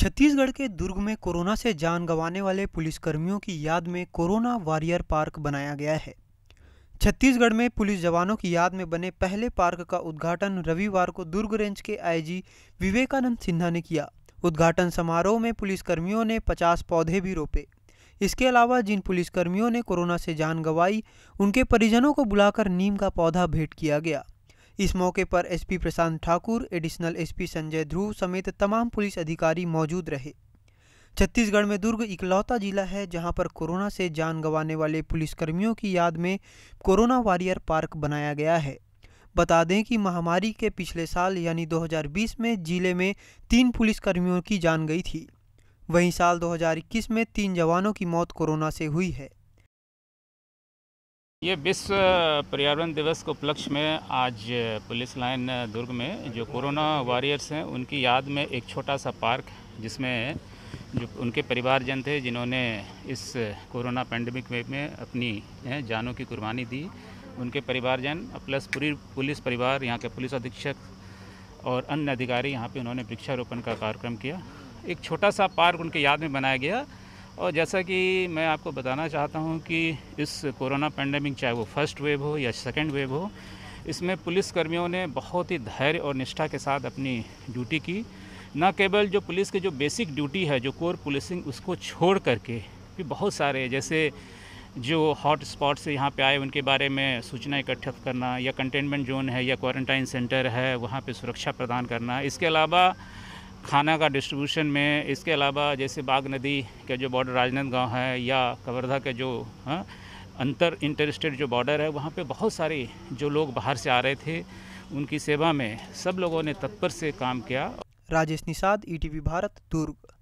छत्तीसगढ़ के दुर्ग में कोरोना से जान गंवाने वाले पुलिसकर्मियों की याद में कोरोना वॉरियर पार्क बनाया गया है छत्तीसगढ़ में पुलिस जवानों की याद में बने पहले पार्क का उद्घाटन रविवार को दुर्ग रेंज के आईजी विवेकानंद सिन्हा ने किया उद्घाटन समारोह में पुलिसकर्मियों ने 50 पौधे भी रोपे इसके अलावा जिन पुलिसकर्मियों ने कोरोना से जान गंवाई उनके परिजनों को बुलाकर नीम का पौधा भेंट किया गया इस मौके पर SP Prashant Thakur additional SP Sanjay Dhruv समेत तमाम पुलिस अधिकारी मौजूद रहे छत्तीसगढ़ में दुर्ग इकलौता जिला है जहां पर कोरोना से जान गंवाने वाले पुलिसकर्मियों की याद में कोरोना वॉरियर पार्क बनाया गया है बता दें कि महामारी के पिछले साल यानी 2020 में जिले में तीन पुलिसकर्मियों की जान गई थी वहीं साल 2021 में तीन जवानों की मौत कोरोना से हुई है ये विश्व पर्यावरण दिवस के उपलक्ष्य में आज पुलिस लाइन दुर्ग में जो कोरोना वॉरियर्स हैं उनकी याद में एक छोटा सा पार्क जिसमें जो उनके परिवारजन थे जिन्होंने इस कोरोना पैंडमिक में, में अपनी जानों की कुर्बानी दी उनके परिवारजन प्लस पूरी पुलिस परिवार यहाँ के पुलिस अधीक्षक और अन्य अधिकारी यहाँ पे उन्होंने वृक्षारोपण का कार्यक्रम किया एक छोटा सा पार्क उनके याद में बनाया गया और जैसा कि मैं आपको बताना चाहता हूँ कि इस कोरोना पैंडमिक चाहे वो फर्स्ट वेव हो या सेकेंड वेव हो इसमें पुलिस कर्मियों ने बहुत ही धैर्य और निष्ठा के साथ अपनी ड्यूटी की न केवल जो पुलिस के जो बेसिक ड्यूटी है जो कोर पुलिसिंग उसको छोड़ करके भी बहुत सारे जैसे जो हॉट स्पॉट से यहाँ पे आए उनके बारे में सूचना इकट्ठा करना या कंटेनमेंट जोन है या क्वारंटाइन सेंटर है वहाँ पे सुरक्षा प्रदान करना इसके अलावा खाना का डिस्ट्रीब्यूशन में इसके अलावा जैसे बाग नदी के जो बॉर्डर राजनांदगांव है या कवर्धा के जो हाँ अंतर इंटर स्टेट जो बॉर्डर है वहाँ पे बहुत सारे जो लोग बाहर से आ रहे थे उनकी सेवा में सब लोगों ने तत्पर से काम किया राजेश निषाद ई e भारत दुर्ग